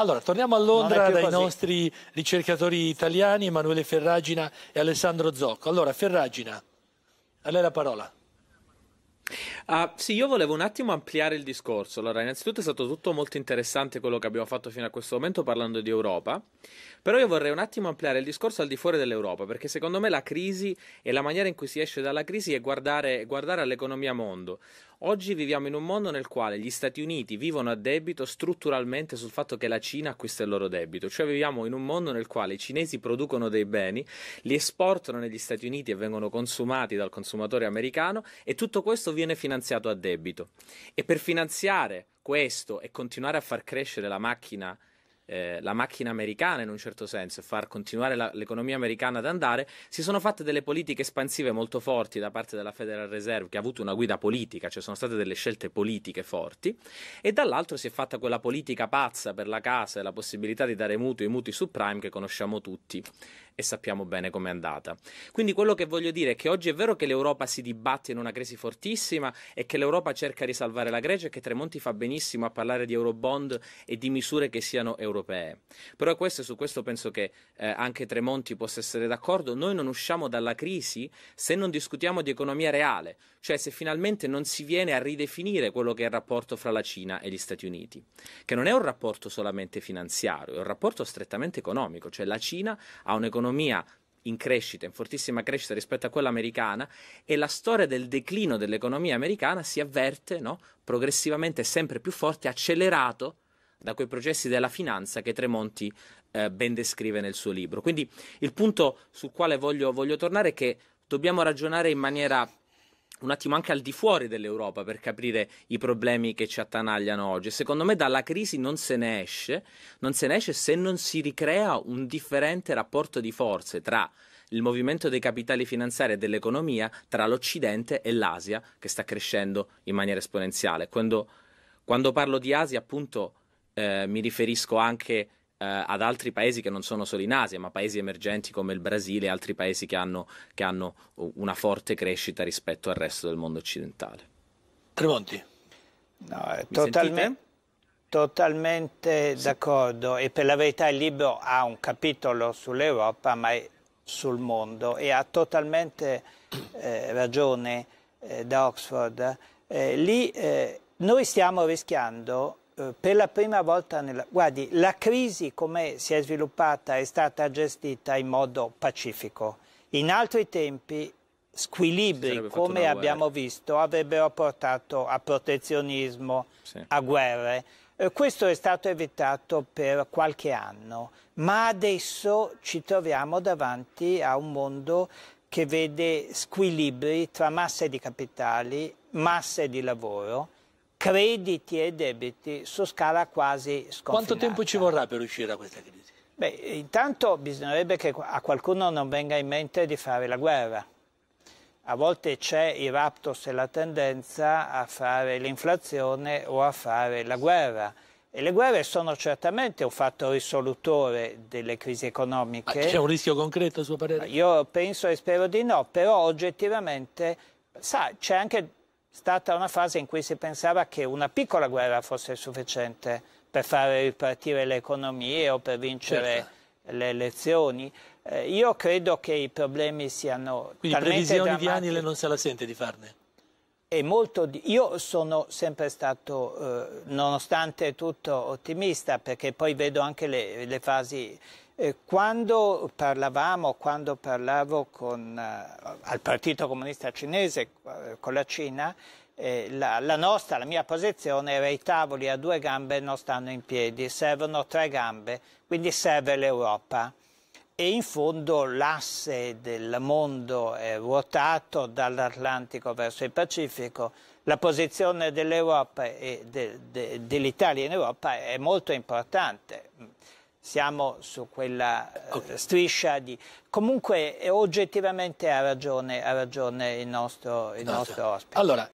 Allora, torniamo a Londra dai così. nostri ricercatori italiani, Emanuele Ferragina e Alessandro Zocco. Allora, Ferragina, a lei la parola. Uh, sì, io volevo un attimo ampliare il discorso. Allora, innanzitutto è stato tutto molto interessante quello che abbiamo fatto fino a questo momento parlando di Europa, però io vorrei un attimo ampliare il discorso al di fuori dell'Europa, perché secondo me la crisi e la maniera in cui si esce dalla crisi è guardare, guardare all'economia mondo. Oggi viviamo in un mondo nel quale gli Stati Uniti vivono a debito strutturalmente sul fatto che la Cina acquista il loro debito, cioè viviamo in un mondo nel quale i cinesi producono dei beni, li esportano negli Stati Uniti e vengono consumati dal consumatore americano e tutto questo viene finanziato a debito. E per finanziare questo e continuare a far crescere la macchina eh, la macchina americana in un certo senso e far continuare la, l'economia americana ad andare, si sono fatte delle politiche espansive molto forti da parte della Federal Reserve che ha avuto una guida politica, cioè sono state delle scelte politiche forti e dall'altro si è fatta quella politica pazza per la casa e la possibilità di dare mutui, mutui subprime che conosciamo tutti e sappiamo bene com'è andata. Quindi quello che voglio dire è che oggi è vero che l'Europa si dibatte in una crisi fortissima e che l'Europa cerca di salvare la Grecia e che Tremonti fa benissimo a parlare di Eurobond e di misure che siano europee. Però questo, su questo penso che eh, anche Tremonti possa essere d'accordo, noi non usciamo dalla crisi se non discutiamo di economia reale, cioè se finalmente non si viene a ridefinire quello che è il rapporto fra la Cina e gli Stati Uniti, che non è un rapporto solamente finanziario, è un rapporto strettamente economico, cioè la Cina ha un'economia economia in crescita, in fortissima crescita rispetto a quella americana e la storia del declino dell'economia americana si avverte no? progressivamente sempre più forte, accelerato da quei processi della finanza che Tremonti eh, ben descrive nel suo libro. Quindi il punto sul quale voglio, voglio tornare è che dobbiamo ragionare in maniera un attimo anche al di fuori dell'Europa per capire i problemi che ci attanagliano oggi. Secondo me dalla crisi non se ne esce, non se ne esce se non si ricrea un differente rapporto di forze tra il movimento dei capitali finanziari e dell'economia, tra l'Occidente e l'Asia che sta crescendo in maniera esponenziale. Quando, quando parlo di Asia, appunto, eh, mi riferisco anche eh, ad altri paesi che non sono solo in Asia, ma paesi emergenti come il Brasile e altri paesi che hanno, che hanno una forte crescita rispetto al resto del mondo occidentale. Tremonti. No, è eh, totalmente sì. d'accordo e per la verità il libro ha un capitolo sull'Europa ma è sul mondo e ha totalmente eh, ragione eh, da Oxford. Eh, lì eh, noi stiamo rischiando eh, per la prima volta, nella... guardi, la crisi come si è sviluppata è stata gestita in modo pacifico. In altri tempi squilibri, come abbiamo visto, avrebbero portato a protezionismo, sì. a guerre. Eh, questo è stato evitato per qualche anno, ma adesso ci troviamo davanti a un mondo che vede squilibri tra masse di capitali, masse di lavoro, crediti e debiti su scala quasi sconfinata. Quanto tempo ci vorrà per uscire da questa crisi? Beh, intanto bisognerebbe che a qualcuno non venga in mente di fare la guerra. A volte c'è il raptus e la tendenza a fare l'inflazione o a fare la guerra. E le guerre sono certamente un fatto risolutore delle crisi economiche. c'è un rischio concreto a suo parere? Io penso e spero di no, però oggettivamente, c'è anche stata una fase in cui si pensava che una piccola guerra fosse sufficiente per fare ripartire le economie o per vincere certo. le elezioni. Eh, io credo che i problemi siano Quindi previsioni di Anile non se la sente di farne? Di... Io sono sempre stato, eh, nonostante tutto, ottimista, perché poi vedo anche le, le fasi quando parlavamo, quando parlavo con, eh, al Partito Comunista Cinese, eh, con la Cina, eh, la, la, nostra, la mia posizione era i tavoli a due gambe non stanno in piedi, servono tre gambe, quindi serve l'Europa. E in fondo l'asse del mondo è ruotato dall'Atlantico verso il Pacifico. La posizione dell'Europa e de, de, dell'Italia in Europa è molto importante siamo su quella eh, okay. striscia di... Comunque oggettivamente ha ragione, ha ragione il nostro, il esatto. nostro ospite. Allora,